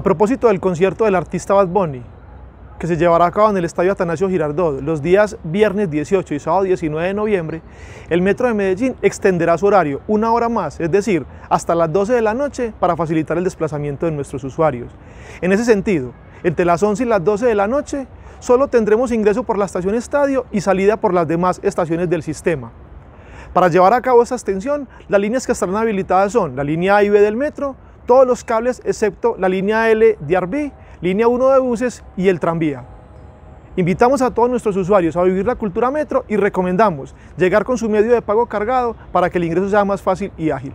A propósito del concierto del artista Bad Bunny, que se llevará a cabo en el Estadio Atanasio Girardot los días viernes 18 y sábado 19 de noviembre, el Metro de Medellín extenderá su horario una hora más, es decir, hasta las 12 de la noche para facilitar el desplazamiento de nuestros usuarios. En ese sentido, entre las 11 y las 12 de la noche, solo tendremos ingreso por la estación Estadio y salida por las demás estaciones del sistema. Para llevar a cabo esa extensión, las líneas que estarán habilitadas son la línea A y B del metro, todos los cables excepto la línea L de RB, línea 1 de buses y el tranvía. Invitamos a todos nuestros usuarios a vivir la cultura metro y recomendamos llegar con su medio de pago cargado para que el ingreso sea más fácil y ágil.